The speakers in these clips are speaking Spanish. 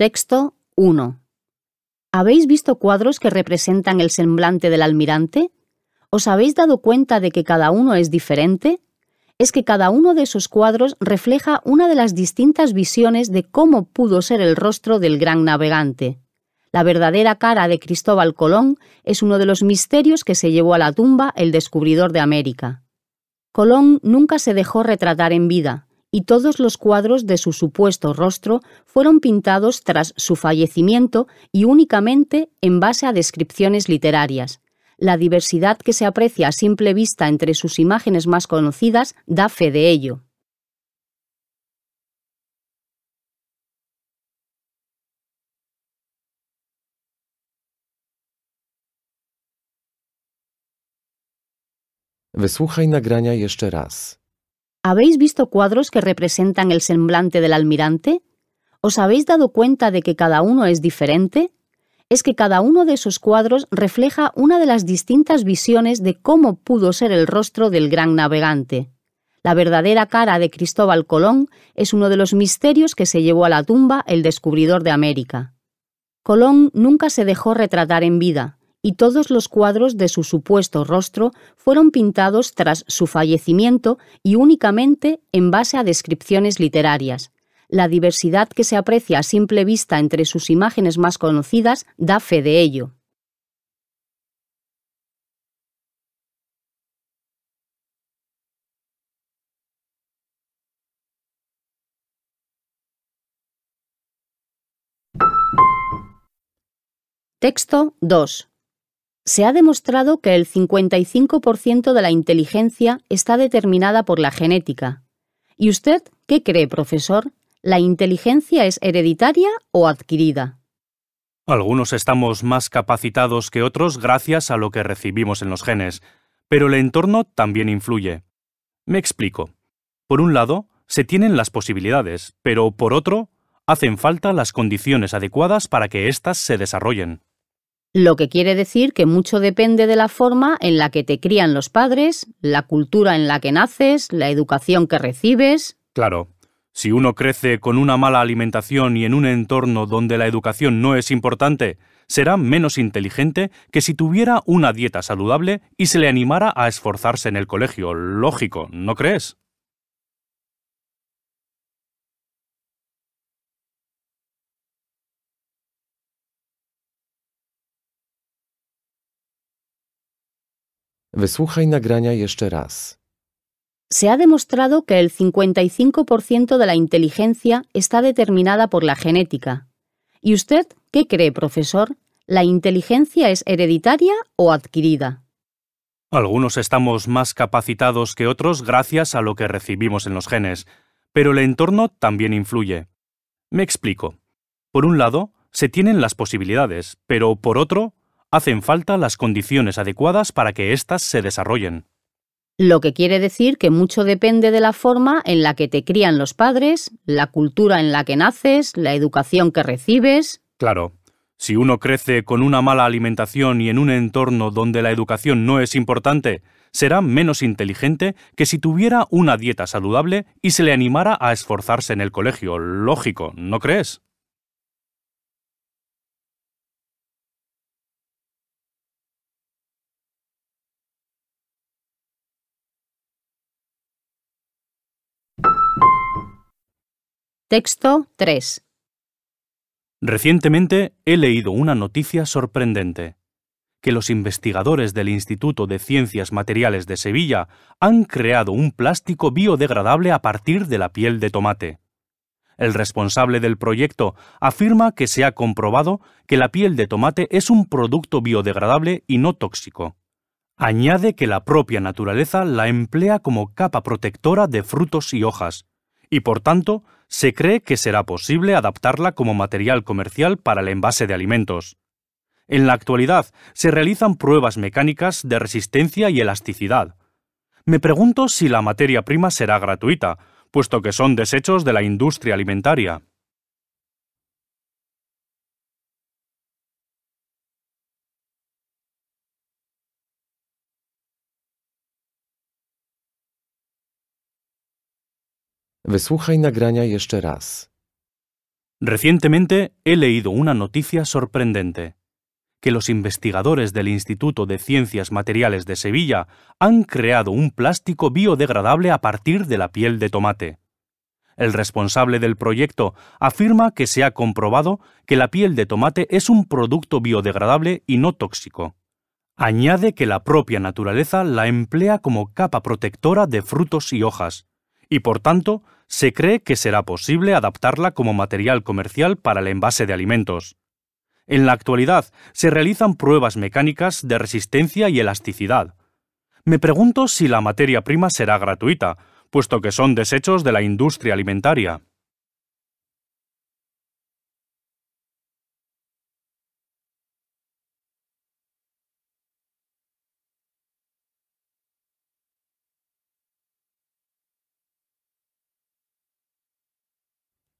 Texto 1. ¿Habéis visto cuadros que representan el semblante del almirante? ¿Os habéis dado cuenta de que cada uno es diferente? Es que cada uno de esos cuadros refleja una de las distintas visiones de cómo pudo ser el rostro del gran navegante. La verdadera cara de Cristóbal Colón es uno de los misterios que se llevó a la tumba el descubridor de América. Colón nunca se dejó retratar en vida, y todos los cuadros de su supuesto rostro fueron pintados tras su fallecimiento y únicamente en base a descripciones literarias. La diversidad que se aprecia a simple vista entre sus imágenes más conocidas da fe de ello. ¿Habéis visto cuadros que representan el semblante del almirante? ¿Os habéis dado cuenta de que cada uno es diferente? Es que cada uno de esos cuadros refleja una de las distintas visiones de cómo pudo ser el rostro del gran navegante. La verdadera cara de Cristóbal Colón es uno de los misterios que se llevó a la tumba el descubridor de América. Colón nunca se dejó retratar en vida, y todos los cuadros de su supuesto rostro fueron pintados tras su fallecimiento y únicamente en base a descripciones literarias. La diversidad que se aprecia a simple vista entre sus imágenes más conocidas da fe de ello. Texto 2. Se ha demostrado que el 55% de la inteligencia está determinada por la genética. ¿Y usted qué cree, profesor? ¿La inteligencia es hereditaria o adquirida? Algunos estamos más capacitados que otros gracias a lo que recibimos en los genes, pero el entorno también influye. Me explico. Por un lado, se tienen las posibilidades, pero por otro, hacen falta las condiciones adecuadas para que éstas se desarrollen. Lo que quiere decir que mucho depende de la forma en la que te crían los padres, la cultura en la que naces, la educación que recibes. Claro, si uno crece con una mala alimentación y en un entorno donde la educación no es importante, será menos inteligente que si tuviera una dieta saludable y se le animara a esforzarse en el colegio. Lógico, ¿no crees? Wysłuchaj nagrania jeszcze raz. Se ha demostrado que el 55% de la inteligencia está determinada por la genética. ¿Y usted qué cree, profesor? ¿La inteligencia es hereditaria o adquirida? Algunos estamos más capacitados que otros gracias a lo que recibimos en los genes, pero el entorno también influye. Me explico. Por un lado, se tienen las posibilidades, pero por otro, hacen falta las condiciones adecuadas para que éstas se desarrollen. Lo que quiere decir que mucho depende de la forma en la que te crían los padres, la cultura en la que naces, la educación que recibes. Claro, si uno crece con una mala alimentación y en un entorno donde la educación no es importante, será menos inteligente que si tuviera una dieta saludable y se le animara a esforzarse en el colegio. Lógico, ¿no crees? Texto 3. Recientemente he leído una noticia sorprendente, que los investigadores del Instituto de Ciencias Materiales de Sevilla han creado un plástico biodegradable a partir de la piel de tomate. El responsable del proyecto afirma que se ha comprobado que la piel de tomate es un producto biodegradable y no tóxico. Añade que la propia naturaleza la emplea como capa protectora de frutos y hojas, y por tanto se cree que será posible adaptarla como material comercial para el envase de alimentos. En la actualidad se realizan pruebas mecánicas de resistencia y elasticidad. Me pregunto si la materia prima será gratuita, puesto que son desechos de la industria alimentaria. Wysłuchaj nagrania jeszcze raz. Recientemente he leído una noticia sorprendente, que los investigadores del Instituto de Ciencias Materiales de Sevilla han creado un plástico biodegradable a partir de la piel de tomate. El responsable del proyecto afirma que se ha comprobado que la piel de tomate es un producto biodegradable y no tóxico. Añade que la propia naturaleza la emplea como capa protectora de frutos y hojas, y por tanto se cree que será posible adaptarla como material comercial para el envase de alimentos. En la actualidad se realizan pruebas mecánicas de resistencia y elasticidad. Me pregunto si la materia prima será gratuita, puesto que son desechos de la industria alimentaria.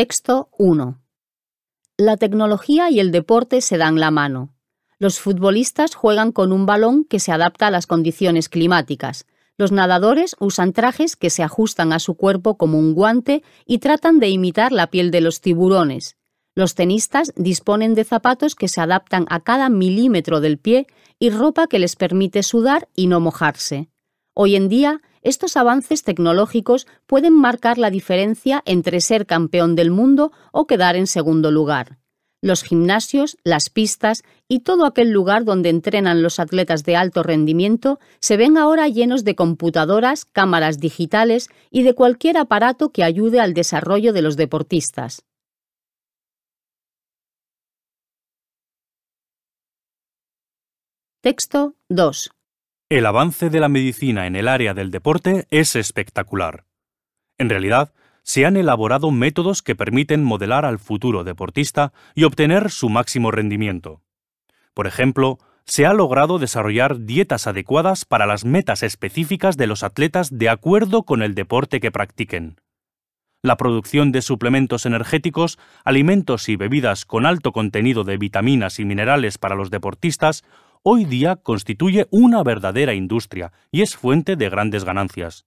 Texto 1. La tecnología y el deporte se dan la mano. Los futbolistas juegan con un balón que se adapta a las condiciones climáticas. Los nadadores usan trajes que se ajustan a su cuerpo como un guante y tratan de imitar la piel de los tiburones. Los tenistas disponen de zapatos que se adaptan a cada milímetro del pie y ropa que les permite sudar y no mojarse. Hoy en día, estos avances tecnológicos pueden marcar la diferencia entre ser campeón del mundo o quedar en segundo lugar. Los gimnasios, las pistas y todo aquel lugar donde entrenan los atletas de alto rendimiento se ven ahora llenos de computadoras, cámaras digitales y de cualquier aparato que ayude al desarrollo de los deportistas. Texto 2. El avance de la medicina en el área del deporte es espectacular. En realidad, se han elaborado métodos que permiten modelar al futuro deportista y obtener su máximo rendimiento. Por ejemplo, se ha logrado desarrollar dietas adecuadas para las metas específicas de los atletas de acuerdo con el deporte que practiquen. La producción de suplementos energéticos, alimentos y bebidas con alto contenido de vitaminas y minerales para los deportistas hoy día constituye una verdadera industria y es fuente de grandes ganancias.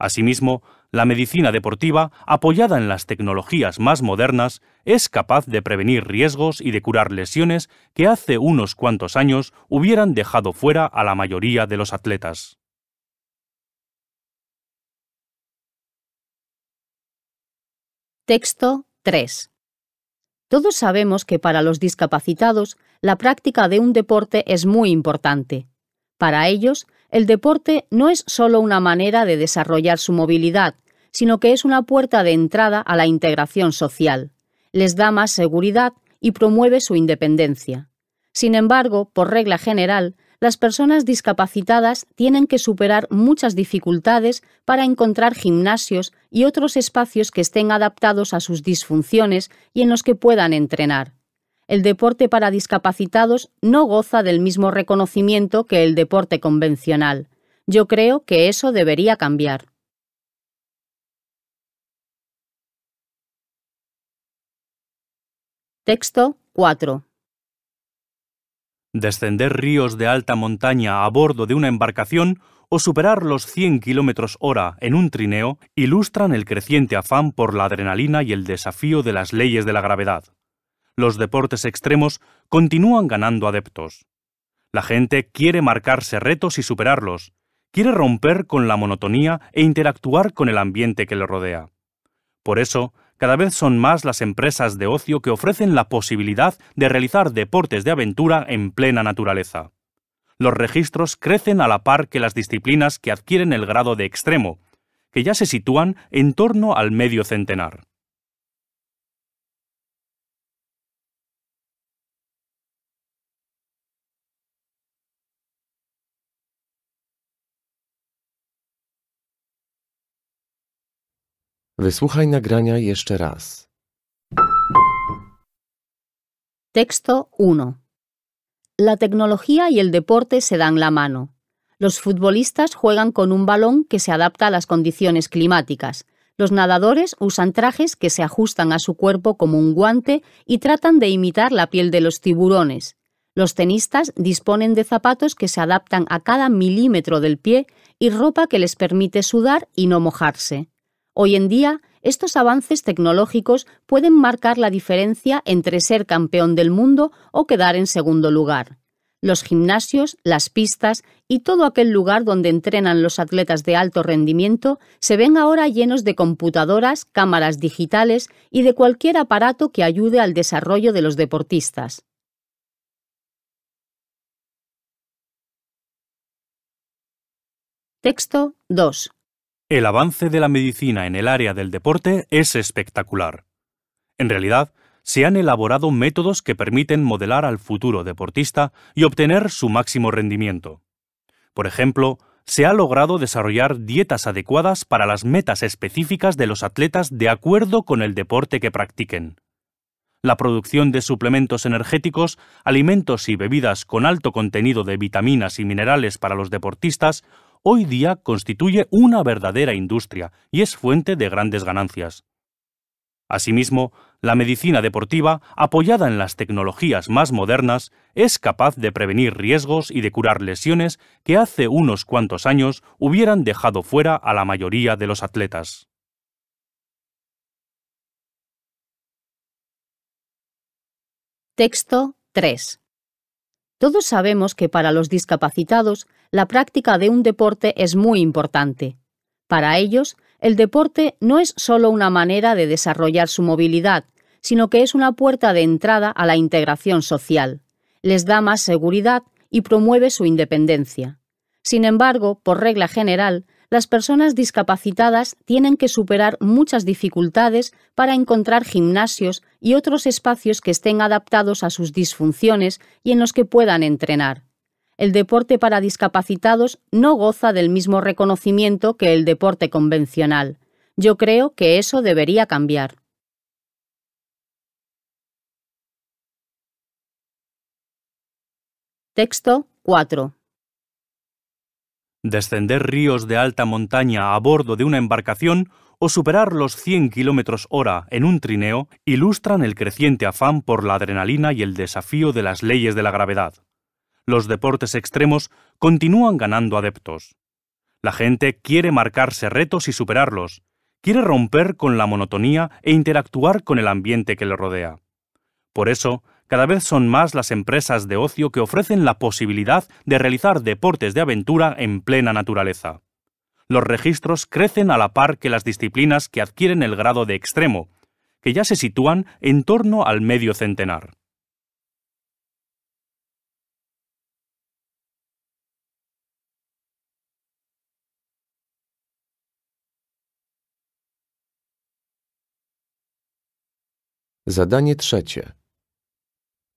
Asimismo, la medicina deportiva, apoyada en las tecnologías más modernas, es capaz de prevenir riesgos y de curar lesiones que hace unos cuantos años hubieran dejado fuera a la mayoría de los atletas. Texto 3. Todos sabemos que para los discapacitados la práctica de un deporte es muy importante. Para ellos, el deporte no es solo una manera de desarrollar su movilidad, sino que es una puerta de entrada a la integración social. Les da más seguridad y promueve su independencia. Sin embargo, por regla general, las personas discapacitadas tienen que superar muchas dificultades para encontrar gimnasios y otros espacios que estén adaptados a sus disfunciones y en los que puedan entrenar. El deporte para discapacitados no goza del mismo reconocimiento que el deporte convencional. Yo creo que eso debería cambiar. Texto 4 descender ríos de alta montaña a bordo de una embarcación o superar los 100 km hora en un trineo ilustran el creciente afán por la adrenalina y el desafío de las leyes de la gravedad. Los deportes extremos continúan ganando adeptos. La gente quiere marcarse retos y superarlos, quiere romper con la monotonía e interactuar con el ambiente que le rodea. Por eso, cada vez son más las empresas de ocio que ofrecen la posibilidad de realizar deportes de aventura en plena naturaleza. Los registros crecen a la par que las disciplinas que adquieren el grado de extremo, que ya se sitúan en torno al medio centenar. Wysłuchaj nagrania jeszcze raz. Texto 1. La tecnología y el deporte se dan la mano. Los futbolistas juegan con un balón que se adapta a las condiciones climáticas. Los nadadores usan trajes que se ajustan a su cuerpo como un guante y tratan de imitar la piel de los tiburones. Los tenistas disponen de zapatos que se adaptan a cada milímetro del pie y ropa que les permite sudar y no mojarse. Hoy en día, estos avances tecnológicos pueden marcar la diferencia entre ser campeón del mundo o quedar en segundo lugar. Los gimnasios, las pistas y todo aquel lugar donde entrenan los atletas de alto rendimiento se ven ahora llenos de computadoras, cámaras digitales y de cualquier aparato que ayude al desarrollo de los deportistas. Texto 2. El avance de la medicina en el área del deporte es espectacular. En realidad, se han elaborado métodos que permiten modelar al futuro deportista y obtener su máximo rendimiento. Por ejemplo, se ha logrado desarrollar dietas adecuadas para las metas específicas de los atletas de acuerdo con el deporte que practiquen. La producción de suplementos energéticos, alimentos y bebidas con alto contenido de vitaminas y minerales para los deportistas hoy día constituye una verdadera industria y es fuente de grandes ganancias. Asimismo, la medicina deportiva, apoyada en las tecnologías más modernas, es capaz de prevenir riesgos y de curar lesiones que hace unos cuantos años hubieran dejado fuera a la mayoría de los atletas. Texto 3. Todos sabemos que para los discapacitados la práctica de un deporte es muy importante. Para ellos, el deporte no es solo una manera de desarrollar su movilidad, sino que es una puerta de entrada a la integración social. Les da más seguridad y promueve su independencia. Sin embargo, por regla general, las personas discapacitadas tienen que superar muchas dificultades para encontrar gimnasios y otros espacios que estén adaptados a sus disfunciones y en los que puedan entrenar. El deporte para discapacitados no goza del mismo reconocimiento que el deporte convencional. Yo creo que eso debería cambiar. Texto 4 descender ríos de alta montaña a bordo de una embarcación o superar los 100 kilómetros hora en un trineo ilustran el creciente afán por la adrenalina y el desafío de las leyes de la gravedad. Los deportes extremos continúan ganando adeptos. La gente quiere marcarse retos y superarlos, quiere romper con la monotonía e interactuar con el ambiente que le rodea. Por eso, cada vez son más las empresas de ocio que ofrecen la posibilidad de realizar deportes de aventura en plena naturaleza. Los registros crecen a la par que las disciplinas que adquieren el grado de extremo, que ya se sitúan en torno al medio centenar. Zadanie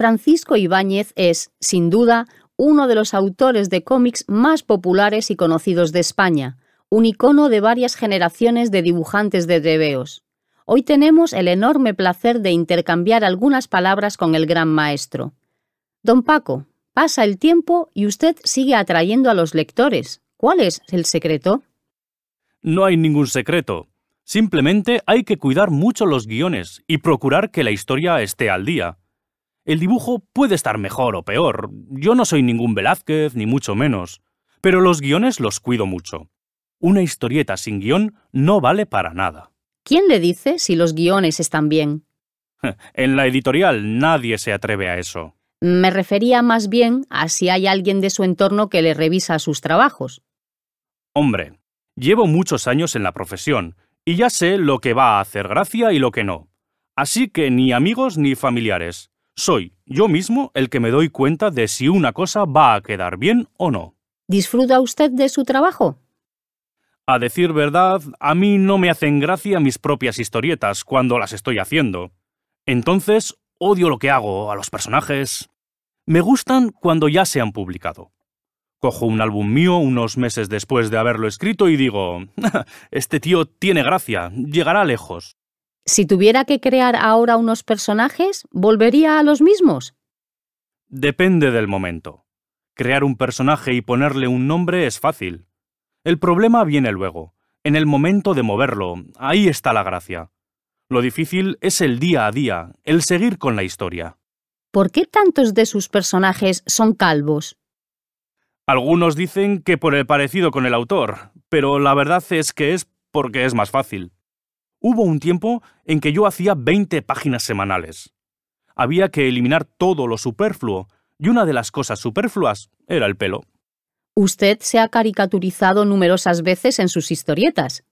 Francisco Ibáñez es, sin duda, uno de los autores de cómics más populares y conocidos de España, un icono de varias generaciones de dibujantes de tebeos. Hoy tenemos el enorme placer de intercambiar algunas palabras con el gran maestro. Don Paco, pasa el tiempo y usted sigue atrayendo a los lectores. ¿Cuál es el secreto? No hay ningún secreto. Simplemente hay que cuidar mucho los guiones y procurar que la historia esté al día. El dibujo puede estar mejor o peor. Yo no soy ningún Velázquez, ni mucho menos. Pero los guiones los cuido mucho. Una historieta sin guión no vale para nada. ¿Quién le dice si los guiones están bien? en la editorial nadie se atreve a eso. Me refería más bien a si hay alguien de su entorno que le revisa sus trabajos. Hombre, llevo muchos años en la profesión y ya sé lo que va a hacer gracia y lo que no. Así que ni amigos ni familiares. Soy yo mismo el que me doy cuenta de si una cosa va a quedar bien o no. ¿Disfruta usted de su trabajo? A decir verdad, a mí no me hacen gracia mis propias historietas cuando las estoy haciendo. Entonces, odio lo que hago, a los personajes. Me gustan cuando ya se han publicado. Cojo un álbum mío unos meses después de haberlo escrito y digo, este tío tiene gracia, llegará lejos si tuviera que crear ahora unos personajes, ¿volvería a los mismos? Depende del momento. Crear un personaje y ponerle un nombre es fácil. El problema viene luego, en el momento de moverlo, ahí está la gracia. Lo difícil es el día a día, el seguir con la historia. ¿Por qué tantos de sus personajes son calvos? Algunos dicen que por el parecido con el autor, pero la verdad es que es porque es más fácil. Hubo un tiempo en que yo hacía 20 páginas semanales. Había que eliminar todo lo superfluo, y una de las cosas superfluas era el pelo. Usted se ha caricaturizado numerosas veces en sus historietas.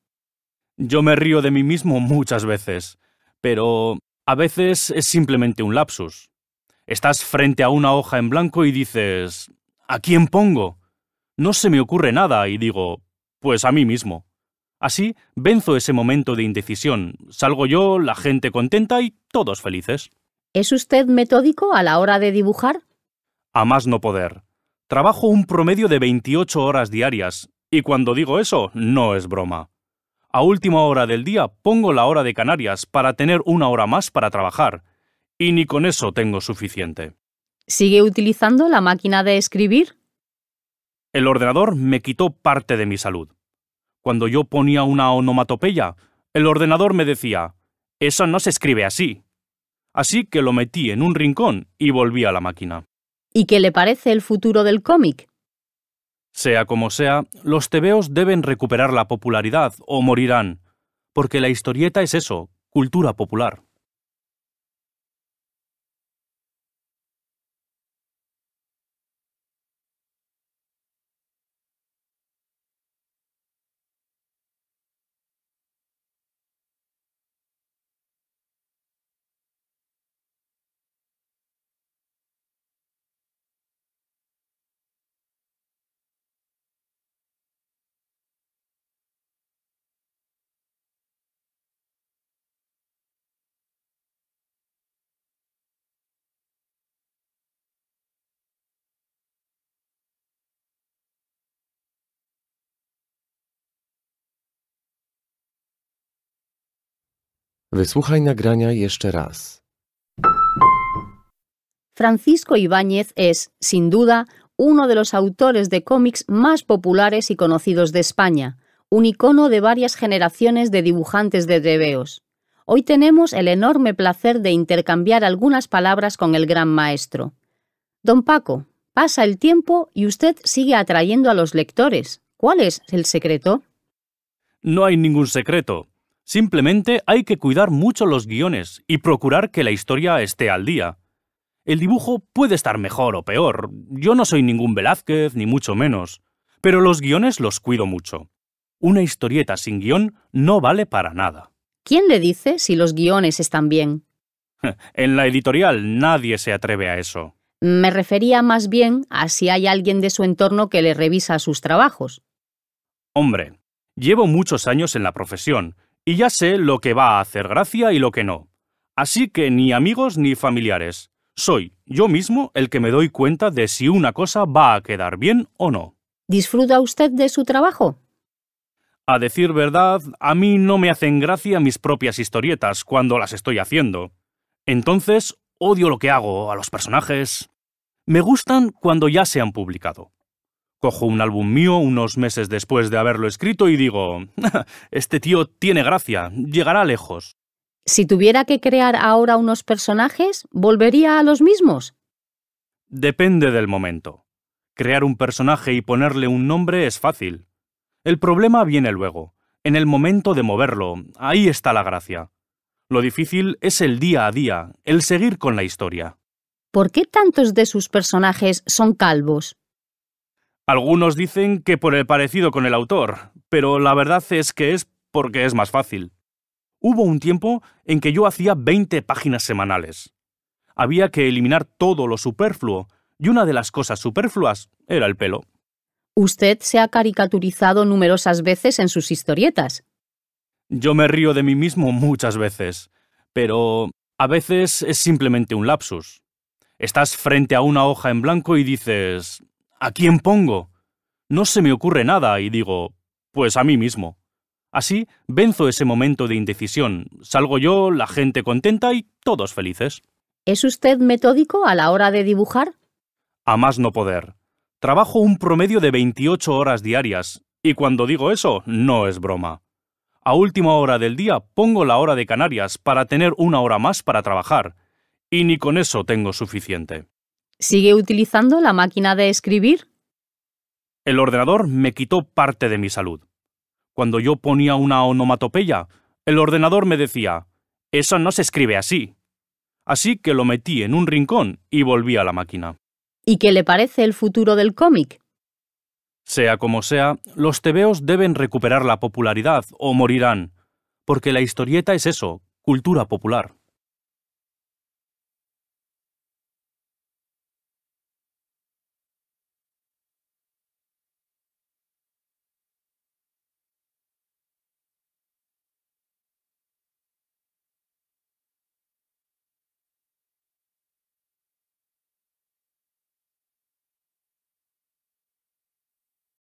Yo me río de mí mismo muchas veces, pero a veces es simplemente un lapsus. Estás frente a una hoja en blanco y dices, ¿a quién pongo? No se me ocurre nada y digo, pues a mí mismo. Así venzo ese momento de indecisión. Salgo yo, la gente contenta y todos felices. ¿Es usted metódico a la hora de dibujar? A más no poder. Trabajo un promedio de 28 horas diarias, y cuando digo eso, no es broma. A última hora del día pongo la hora de Canarias para tener una hora más para trabajar, y ni con eso tengo suficiente. ¿Sigue utilizando la máquina de escribir? El ordenador me quitó parte de mi salud. Cuando yo ponía una onomatopeya, el ordenador me decía, eso no se escribe así. Así que lo metí en un rincón y volví a la máquina. ¿Y qué le parece el futuro del cómic? Sea como sea, los tebeos deben recuperar la popularidad o morirán, porque la historieta es eso, cultura popular. Wysłuchaj nagrania jeszcze raz. Francisco Ibáñez es, sin duda, uno de los autores de cómics más populares y conocidos de España, un icono de varias generaciones de dibujantes de trebeos. Hoy tenemos el enorme placer de intercambiar algunas palabras con el gran maestro. Don Paco, pasa el tiempo y usted sigue atrayendo a los lectores. ¿Cuál es el secreto? No hay ningún secreto. Simplemente hay que cuidar mucho los guiones y procurar que la historia esté al día. El dibujo puede estar mejor o peor, yo no soy ningún Velázquez, ni mucho menos, pero los guiones los cuido mucho. Una historieta sin guión no vale para nada. ¿Quién le dice si los guiones están bien? en la editorial nadie se atreve a eso. Me refería más bien a si hay alguien de su entorno que le revisa sus trabajos. Hombre, llevo muchos años en la profesión y ya sé lo que va a hacer gracia y lo que no. Así que ni amigos ni familiares. Soy yo mismo el que me doy cuenta de si una cosa va a quedar bien o no. ¿Disfruta usted de su trabajo? A decir verdad, a mí no me hacen gracia mis propias historietas cuando las estoy haciendo. Entonces, odio lo que hago, a los personajes. Me gustan cuando ya se han publicado. Cojo un álbum mío unos meses después de haberlo escrito y digo, este tío tiene gracia, llegará lejos. Si tuviera que crear ahora unos personajes, ¿volvería a los mismos? Depende del momento. Crear un personaje y ponerle un nombre es fácil. El problema viene luego, en el momento de moverlo, ahí está la gracia. Lo difícil es el día a día, el seguir con la historia. ¿Por qué tantos de sus personajes son calvos? Algunos dicen que por el parecido con el autor, pero la verdad es que es porque es más fácil. Hubo un tiempo en que yo hacía 20 páginas semanales. Había que eliminar todo lo superfluo, y una de las cosas superfluas era el pelo. Usted se ha caricaturizado numerosas veces en sus historietas. Yo me río de mí mismo muchas veces, pero a veces es simplemente un lapsus. Estás frente a una hoja en blanco y dices, ¿A quién pongo? No se me ocurre nada y digo, pues a mí mismo. Así venzo ese momento de indecisión. Salgo yo, la gente contenta y todos felices. ¿Es usted metódico a la hora de dibujar? A más no poder. Trabajo un promedio de 28 horas diarias, y cuando digo eso, no es broma. A última hora del día pongo la hora de Canarias para tener una hora más para trabajar, y ni con eso tengo suficiente. ¿Sigue utilizando la máquina de escribir? El ordenador me quitó parte de mi salud. Cuando yo ponía una onomatopeya, el ordenador me decía, eso no se escribe así. Así que lo metí en un rincón y volví a la máquina. ¿Y qué le parece el futuro del cómic? Sea como sea, los tebeos deben recuperar la popularidad o morirán, porque la historieta es eso, cultura popular.